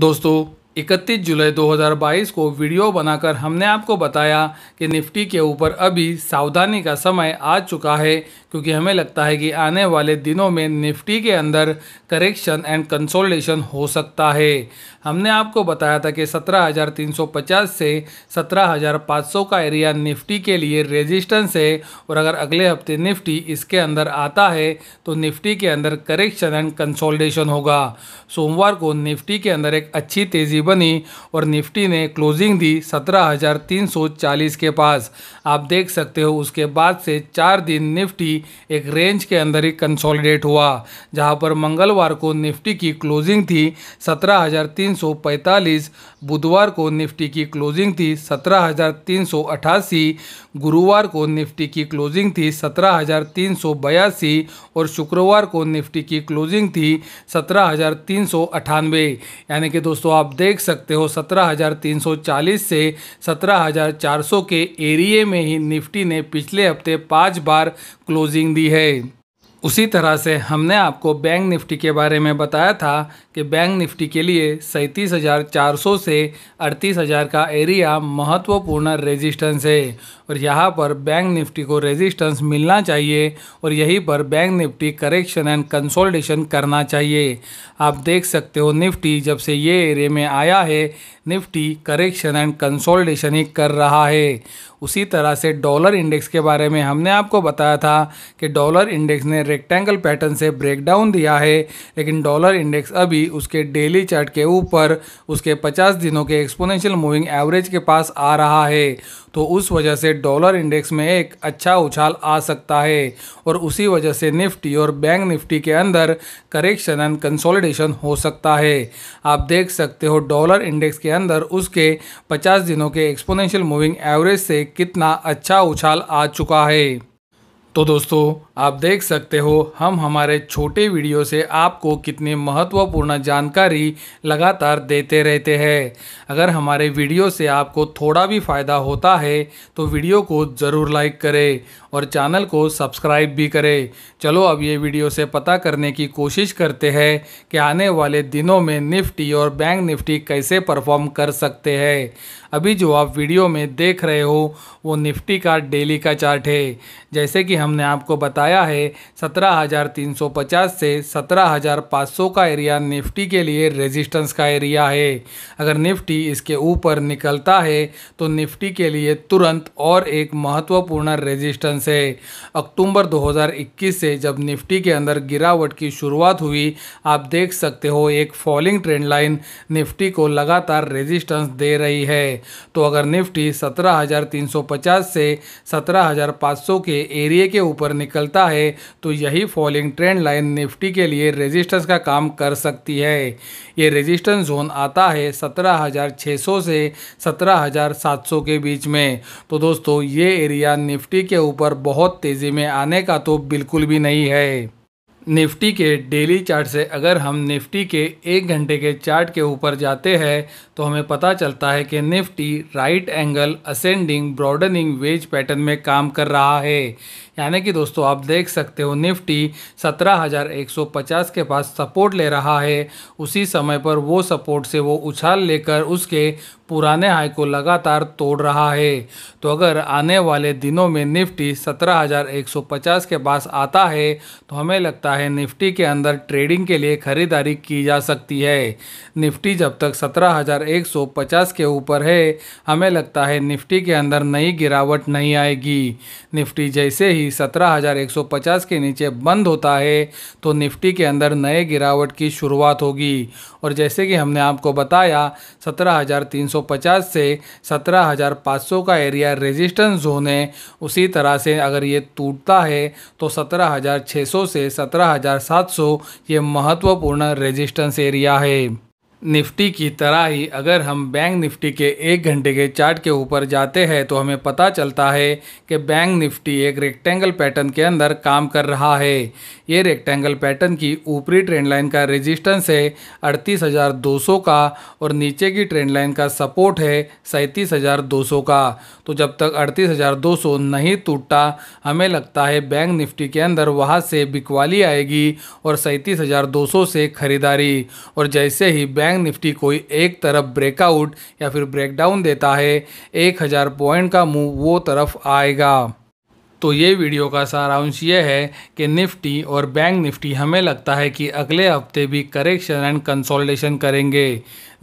दोस्तों इकतीस जुलाई 2022 को वीडियो बनाकर हमने आपको बताया कि निफ्टी के ऊपर अभी सावधानी का समय आ चुका है क्योंकि हमें लगता है कि आने वाले दिनों में निफ्टी के अंदर करेक्शन एंड कंसोलिडेशन हो सकता है हमने आपको बताया था कि 17,350 से 17,500 का एरिया निफ्टी के लिए रेजिस्टेंस है और अगर अगले हफ्ते निफ्टी इसके अंदर आता है तो निफ्टी के अंदर करेक्शन एंड कंसोलिडेशन होगा सोमवार को निफ्टी के अंदर एक अच्छी तेज़ी बनी और निफ्टी ने क्लोजिंग दी 17,340 के पास आप देख सकते हो उसके बाद से चार दिन निफ्टी एक रेंज के अंदर ही कंसोलिडेट हुआ जहां पर मंगलवार को निफ्टी की क्लोजिंग थी 17,345 बुधवार को निफ्टी की क्लोजिंग थी 17,388 गुरुवार को निफ्टी की क्लोजिंग थी सत्रह और शुक्रवार को निफ्टी की क्लोजिंग थी सत्रह यानी कि दोस्तों आप देख देख सकते हो 17,340 से 17,400 के एरिए में ही निफ्टी ने पिछले हफ्ते पाँच बार क्लोजिंग दी है उसी तरह से हमने आपको बैंक निफ्टी के बारे में बताया था कि बैंक निफ्टी के लिए सैंतीस हज़ार चार सौ से अड़तीस हज़ार का एरिया महत्वपूर्ण रेजिस्टेंस है और यहाँ पर बैंक निफ्टी को रेजिस्टेंस मिलना चाहिए और यहीं पर bank Nifty correction and consolidation करना चाहिए आप देख सकते हो निफ्टी जब से ये एरिया में आया है निफ्टी करेक्शन एंड कंसोलिडेशन ही कर रहा है उसी तरह से डॉलर इंडेक्स के बारे में हमने आपको बताया था कि डॉलर इंडेक्स ने रेक्टेंगल पैटर्न से ब्रेकडाउन दिया है लेकिन डॉलर इंडेक्स अभी उसके डेली चार्ट के ऊपर उसके 50 दिनों के एक्सपोनेंशियल मूविंग एवरेज के पास आ रहा है तो उस वजह से डॉलर इंडेक्स में एक अच्छा उछाल आ सकता है और उसी वजह से निफ्टी और बैंक निफ्टी के अंदर करेक्शन एंड कंसोलिडेशन हो सकता है आप देख सकते हो डॉलर इंडेक्स के अंदर उसके 50 दिनों के एक्सपोनेंशियल मूविंग एवरेज से कितना अच्छा उछाल आ चुका है तो दोस्तों आप देख सकते हो हम हमारे छोटे वीडियो से आपको कितनी महत्वपूर्ण जानकारी लगातार देते रहते हैं अगर हमारे वीडियो से आपको थोड़ा भी फ़ायदा होता है तो वीडियो को ज़रूर लाइक करें और चैनल को सब्सक्राइब भी करें चलो अब ये वीडियो से पता करने की कोशिश करते हैं कि आने वाले दिनों में निफ्टी और बैंक निफ्टी कैसे परफॉर्म कर सकते हैं अभी जो आप वीडियो में देख रहे हो वो निफ्टी का डेली का चार्ट है जैसे कि हमने आपको बताया है 17,350 से 17,500 का एरिया निफ्टी के लिए रेजिस्टेंस का एरिया है अगर निफ्टी इसके ऊपर निकलता है तो निफ्टी के लिए तुरंत और एक महत्वपूर्ण रेजिस्टेंस है अक्टूबर 2021 से जब निफ्टी के अंदर गिरावट की शुरुआत हुई आप देख सकते हो एक फॉलिंग ट्रेंड लाइन निफ्टी को लगातार रेजिस्टेंस दे रही है तो अगर निफ्टी सत्रह से सत्रह के एरिए के ऊपर निकलता है तो यही फॉलिंग ट्रेंड लाइन निफ्टी के लिए रेजिस्टेंस का काम कर सकती है ये रेजिस्टेंस जोन आता है 17,600 से 17,700 के बीच में तो दोस्तों ये एरिया निफ्टी के ऊपर बहुत तेज़ी में आने का तो बिल्कुल भी नहीं है निफ्टी के डेली चार्ट से अगर हम निफ्टी के एक घंटे के चार्ट के ऊपर जाते हैं तो हमें पता चलता है कि Nifty right angle ascending broadening wedge pattern में काम कर रहा है यानी कि दोस्तों आप देख सकते हो निफ्टी 17,150 के पास सपोर्ट ले रहा है उसी समय पर वो सपोर्ट से वो उछाल लेकर उसके पुराने हाई को लगातार तोड़ रहा है तो अगर आने वाले दिनों में निफ्टी 17,150 के पास आता है तो हमें लगता सकता है निफ्टी के अंदर ट्रेडिंग के लिए खरीदारी की जा सकती है निफ्टी जब तक 17,150 के ऊपर है हमें लगता है निफ्टी के अंदर नई गिरावट नहीं आएगी निफ्टी जैसे ही 17,150 के नीचे बंद होता है तो निफ्टी के अंदर नए गिरावट की शुरुआत होगी और जैसे कि हमने आपको बताया 17,350 से 17,500 का एरिया रेजिस्टेंस जोन है उसी तरह से अगर ये टूटता है तो 17,600 से सत्रह सत्रह हज़ार सात सौ ये महत्वपूर्ण रेजिस्टेंस एरिया है निफ्टी की तरह ही अगर हम बैंक निफ्टी के एक घंटे के चार्ट के ऊपर जाते हैं तो हमें पता चलता है कि बैंक निफ्टी एक रेक्टेंगल पैटर्न के अंदर काम कर रहा है ये रेक्टेंगल पैटर्न की ऊपरी ट्रेंड लाइन का रेजिस्टेंस है 38,200 का और नीचे की ट्रेंड लाइन का सपोर्ट है सौ का तो जब तक सौ नहीं टूटता हमें लगता है बैंक निफ्टी के अंदर वहाँ से बिकवाली आएगी और सौ से खरीदारी और जैसे ही बैंक बैंक निफ्टी कोई एक तरफ ब्रेकआउट या फिर ब्रेकडाउन देता है एक हज़ार पॉइंट का मूव वो तरफ आएगा तो ये वीडियो का सारांश ये है कि निफ्टी और बैंक निफ्टी हमें लगता है कि अगले हफ्ते भी करेक्शन एंड कंसोलिडेशन करेंगे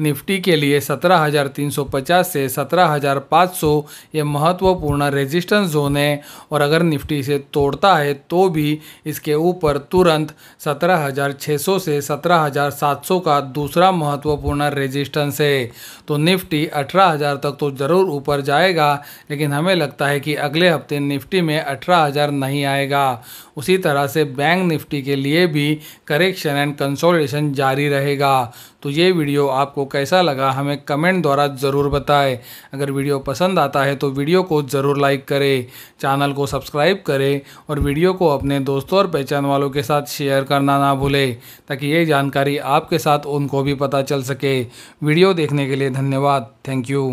निफ्टी के लिए 17,350 से 17,500 ये महत्वपूर्ण रेजिस्टेंस जोन है और अगर निफ्टी से तोड़ता है तो भी इसके ऊपर तुरंत 17,600 से 17,700 का दूसरा महत्वपूर्ण रेजिस्टेंस है तो निफ्टी 18,000 तक तो ज़रूर ऊपर जाएगा लेकिन हमें लगता है कि अगले हफ्ते निफ्टी में अठारह हज़ार नहीं आएगा उसी तरह से बैंक निफ्टी के लिए भी करेक्शन एंड कंसोलिडेशन जारी रहेगा तो ये वीडियो आपको कैसा लगा हमें कमेंट द्वारा ज़रूर बताएं अगर वीडियो पसंद आता है तो वीडियो को ज़रूर लाइक करें चैनल को सब्सक्राइब करें और वीडियो को अपने दोस्तों और पहचान वालों के साथ शेयर करना ना भूलें ताकि ये जानकारी आपके साथ उनको भी पता चल सके वीडियो देखने के लिए धन्यवाद थैंक यू